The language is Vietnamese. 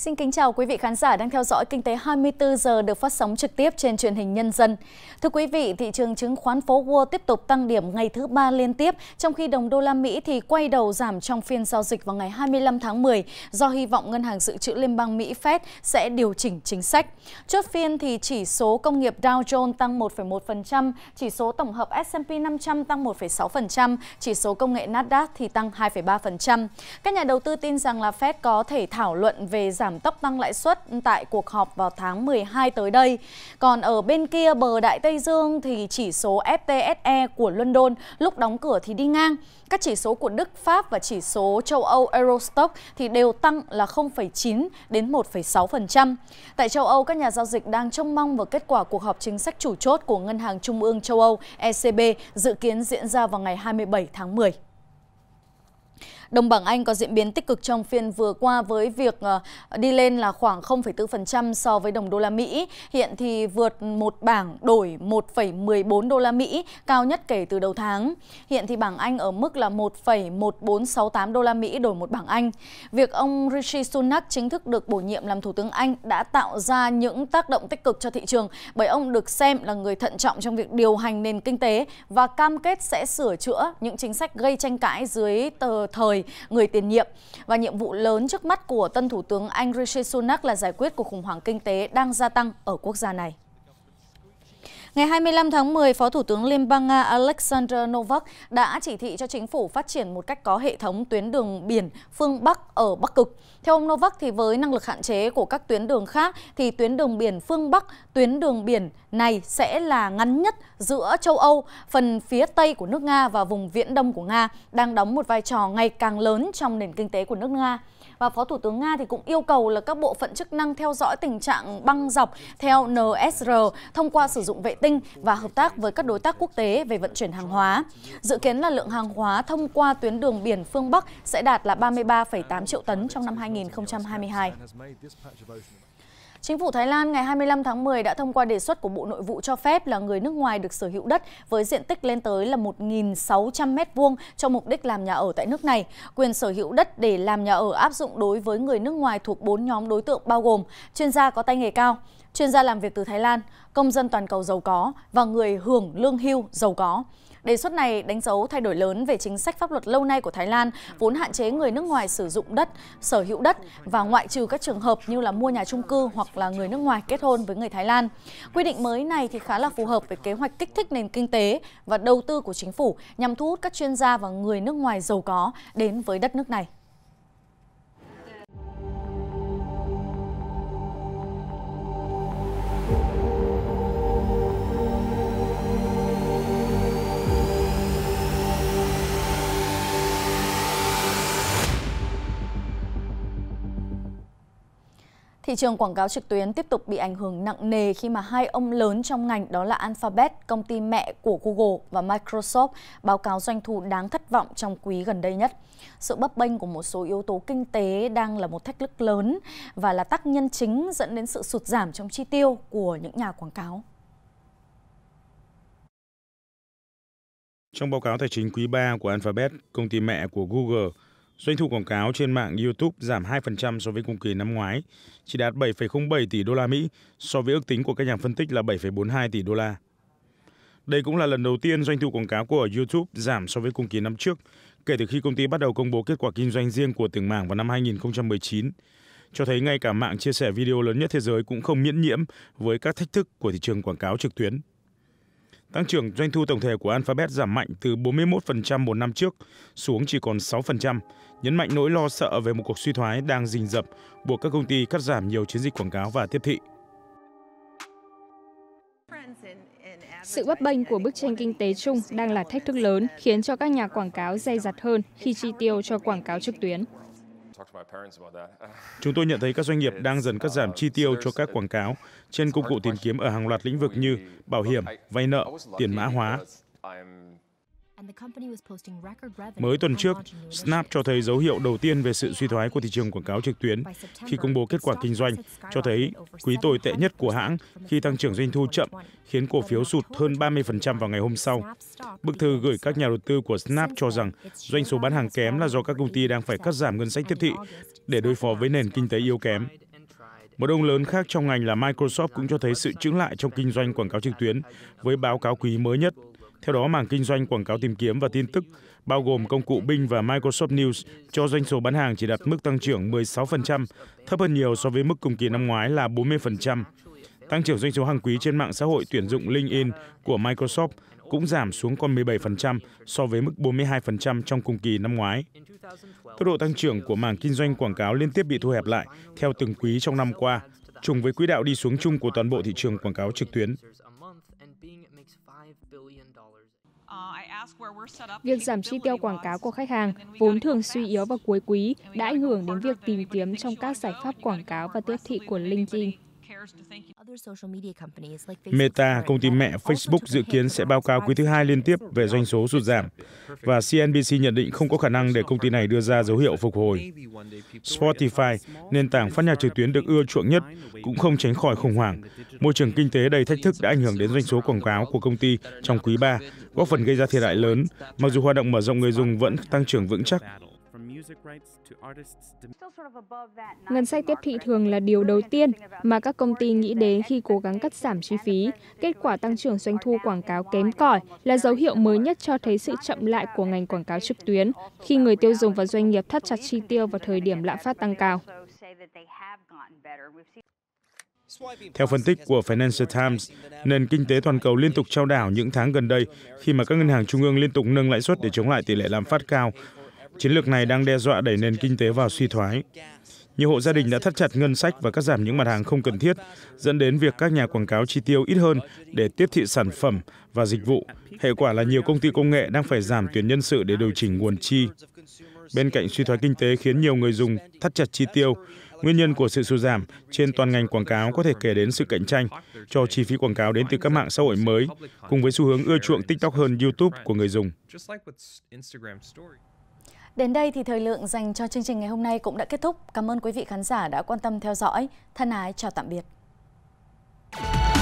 Xin kính chào quý vị khán giả đang theo dõi Kinh tế 24 giờ được phát sóng trực tiếp trên truyền hình Nhân dân. Thưa quý vị, thị trường chứng khoán phố Wall tiếp tục tăng điểm ngày thứ ba liên tiếp, trong khi đồng đô la Mỹ thì quay đầu giảm trong phiên giao dịch vào ngày 25 tháng 10 do hy vọng Ngân hàng Dự trữ Liên bang Mỹ Fed sẽ điều chỉnh chính sách. Chốt phiên thì chỉ số công nghiệp Dow Jones tăng 1,1%, chỉ số tổng hợp S&P 500 tăng 1,6%, chỉ số công nghệ Nasdaq thì tăng 2,3%. Các nhà đầu tư tin rằng là Fed có thể thảo luận về giảm giảm tốc tăng lãi suất tại cuộc họp vào tháng 12 tới đây. Còn ở bên kia bờ Đại Tây Dương thì chỉ số FTSE của London lúc đóng cửa thì đi ngang. Các chỉ số của Đức, Pháp và chỉ số châu Âu Eurostock thì đều tăng là 0,9 đến 1,6%. Tại châu Âu, các nhà giao dịch đang trông mong vào kết quả cuộc họp chính sách chủ chốt của Ngân hàng Trung ương châu Âu ECB dự kiến diễn ra vào ngày 27 tháng 10. Đồng bảng Anh có diễn biến tích cực trong phiên vừa qua với việc ờ, đi lên là khoảng 0,4% so với đồng đô la Mỹ. Hiện thì vượt một bảng đổi 1,14 đô la Mỹ, cao nhất kể từ đầu tháng. Hiện thì bảng Anh ở mức là 1,1468 đô la Mỹ đổi một bảng Anh. Việc ông Rishi Sunak chính thức được bổ nhiệm làm Thủ tướng Anh đã tạo ra những tác động tích cực cho thị trường bởi ông được xem là người thận trọng trong việc điều hành nền kinh tế và cam kết sẽ sửa chữa những chính sách gây tranh cãi dưới tờ thời người, người tiền nhiệm. Và nhiệm vụ lớn trước mắt của tân Thủ tướng Anh Rishi Sunak là giải quyết cuộc khủng hoảng kinh tế đang gia tăng ở quốc gia này. Ngày 25 tháng 10, Phó Thủ tướng Liên bang Nga Alexander Novak đã chỉ thị cho chính phủ phát triển một cách có hệ thống tuyến đường biển phương Bắc ở Bắc Cực. Theo ông Novak, thì với năng lực hạn chế của các tuyến đường khác, thì tuyến đường biển phương Bắc, tuyến đường biển này sẽ là ngắn nhất giữa châu Âu, phần phía Tây của nước Nga và vùng Viễn Đông của Nga đang đóng một vai trò ngày càng lớn trong nền kinh tế của nước Nga. Và Phó Thủ tướng Nga thì cũng yêu cầu là các bộ phận chức năng theo dõi tình trạng băng dọc theo NSR thông qua sử dụng vệ tinh và hợp tác với các đối tác quốc tế về vận chuyển hàng hóa. Dự kiến là lượng hàng hóa thông qua tuyến đường biển phương Bắc sẽ đạt là 33,8 triệu tấn trong năm 2022. Chính phủ Thái Lan ngày 25 tháng 10 đã thông qua đề xuất của Bộ Nội vụ cho phép là người nước ngoài được sở hữu đất với diện tích lên tới là 1.600 m2 cho mục đích làm nhà ở tại nước này. Quyền sở hữu đất để làm nhà ở áp dụng đối với người nước ngoài thuộc 4 nhóm đối tượng bao gồm chuyên gia có tay nghề cao, chuyên gia làm việc từ Thái Lan, công dân toàn cầu giàu có và người hưởng lương hưu giàu có. Đề xuất này đánh dấu thay đổi lớn về chính sách pháp luật lâu nay của Thái Lan, vốn hạn chế người nước ngoài sử dụng đất, sở hữu đất và ngoại trừ các trường hợp như là mua nhà chung cư hoặc là người nước ngoài kết hôn với người Thái Lan. Quy định mới này thì khá là phù hợp với kế hoạch kích thích nền kinh tế và đầu tư của chính phủ nhằm thu hút các chuyên gia và người nước ngoài giàu có đến với đất nước này. Thị trường quảng cáo trực tuyến tiếp tục bị ảnh hưởng nặng nề khi mà hai ông lớn trong ngành đó là Alphabet, công ty mẹ của Google và Microsoft báo cáo doanh thu đáng thất vọng trong quý gần đây nhất. Sự bấp bênh của một số yếu tố kinh tế đang là một thách thức lớn và là tác nhân chính dẫn đến sự sụt giảm trong chi tiêu của những nhà quảng cáo. Trong báo cáo tài chính quý 3 của Alphabet, công ty mẹ của Google, doanh thu quảng cáo trên mạng youtube giảm hai so với cùng kỳ năm ngoái chỉ đạt bảy bảy tỷ đô la mỹ so với ước tính của các nhà phân tích là bảy bốn hai tỷ đô la đây cũng là lần đầu tiên doanh thu quảng cáo của youtube giảm so với cùng kỳ năm trước kể từ khi công ty bắt đầu công bố kết quả kinh doanh riêng của từng mảng vào năm 2019 cho thấy ngay cả mạng chia sẻ video lớn nhất thế giới cũng không miễn nhiễm với các thách thức của thị trường quảng cáo trực tuyến Tăng trưởng doanh thu tổng thể của Alphabet giảm mạnh từ 41% một năm trước xuống chỉ còn 6%, nhấn mạnh nỗi lo sợ về một cuộc suy thoái đang rình rập, buộc các công ty cắt giảm nhiều chiến dịch quảng cáo và tiếp thị. Sự bấp bênh của bức tranh kinh tế chung đang là thách thức lớn, khiến cho các nhà quảng cáo dây dặt hơn khi chi tiêu cho quảng cáo trực tuyến. Chúng tôi nhận thấy các doanh nghiệp đang dần cắt giảm chi tiêu uh, cho các quảng cáo trên công cụ tìm kiếm ở hàng loạt lĩnh vực như bảo hiểm, vay nợ, tiền mã hóa. Mới tuần trước, Snap cho thấy dấu hiệu đầu tiên về sự suy thoái của thị trường quảng cáo trực tuyến khi công bố kết quả kinh doanh, cho thấy quý tồi tệ nhất của hãng khi tăng trưởng doanh thu chậm, khiến cổ phiếu sụt hơn 30% vào ngày hôm sau. Bức thư gửi các nhà đầu tư của Snap cho rằng doanh số bán hàng kém là do các công ty đang phải cắt giảm ngân sách tiếp thị để đối phó với nền kinh tế yếu kém. Một ông lớn khác trong ngành là Microsoft cũng cho thấy sự chững lại trong kinh doanh quảng cáo trực tuyến với báo cáo quý mới nhất theo đó mảng kinh doanh quảng cáo tìm kiếm và tin tức bao gồm công cụ bing và microsoft news cho doanh số bán hàng chỉ đạt mức tăng trưởng 16%, thấp hơn nhiều so với mức cùng kỳ năm ngoái là 40%. Tăng trưởng doanh số hàng quý trên mạng xã hội tuyển dụng LinkedIn của Microsoft cũng giảm xuống còn 17% so với mức 42% trong cùng kỳ năm ngoái. Tốc độ tăng trưởng của mảng kinh doanh quảng cáo liên tiếp bị thu hẹp lại theo từng quý trong năm qua, trùng với quỹ đạo đi xuống chung của toàn bộ thị trường quảng cáo trực tuyến. Uh, việc giảm chi tiêu quảng cáo của khách hàng vốn thường suy yếu vào cuối quý đã ảnh hưởng đến việc tìm kiếm trong các giải pháp quảng cáo và tiếp thị của LinkedIn. Meta, công ty mẹ Facebook dự kiến sẽ báo cáo quý thứ hai liên tiếp về doanh số sụt giảm và CNBC nhận định không có khả năng để công ty này đưa ra dấu hiệu phục hồi. Spotify, nền tảng phát nhạc trực tuyến được ưa chuộng nhất, cũng không tránh khỏi khủng hoảng. Môi trường kinh tế đầy thách thức đã ảnh hưởng đến doanh số quảng cáo của công ty trong quý 3, góp phần gây ra thiệt hại lớn, mặc dù hoạt động mở rộng người dùng vẫn tăng trưởng vững chắc. Ngân sách tiếp thị thường là điều đầu tiên mà các công ty nghĩ đến khi cố gắng cắt giảm chi phí. Kết quả tăng trưởng doanh thu quảng cáo kém cỏi là dấu hiệu mới nhất cho thấy sự chậm lại của ngành quảng cáo trực tuyến khi người tiêu dùng và doanh nghiệp thắt chặt chi tiêu vào thời điểm lạm phát tăng cao. Theo phân tích của Financial Times, nền kinh tế toàn cầu liên tục trao đảo những tháng gần đây khi mà các ngân hàng trung ương liên tục nâng lãi suất để chống lại tỷ lệ lạm phát cao Chiến lược này đang đe dọa đẩy nền kinh tế vào suy thoái. Nhiều hộ gia đình đã thắt chặt ngân sách và cắt giảm những mặt hàng không cần thiết, dẫn đến việc các nhà quảng cáo chi tiêu ít hơn để tiếp thị sản phẩm và dịch vụ. Hệ quả là nhiều công ty công nghệ đang phải giảm tuyển nhân sự để điều chỉnh nguồn chi. Bên cạnh suy thoái kinh tế khiến nhiều người dùng thắt chặt chi tiêu, nguyên nhân của sự sụt giảm trên toàn ngành quảng cáo có thể kể đến sự cạnh tranh cho chi phí quảng cáo đến từ các mạng xã hội mới, cùng với xu hướng ưa chuộng TikTok hơn YouTube của người dùng. Đến đây thì thời lượng dành cho chương trình ngày hôm nay cũng đã kết thúc. Cảm ơn quý vị khán giả đã quan tâm theo dõi. Thân ái chào tạm biệt.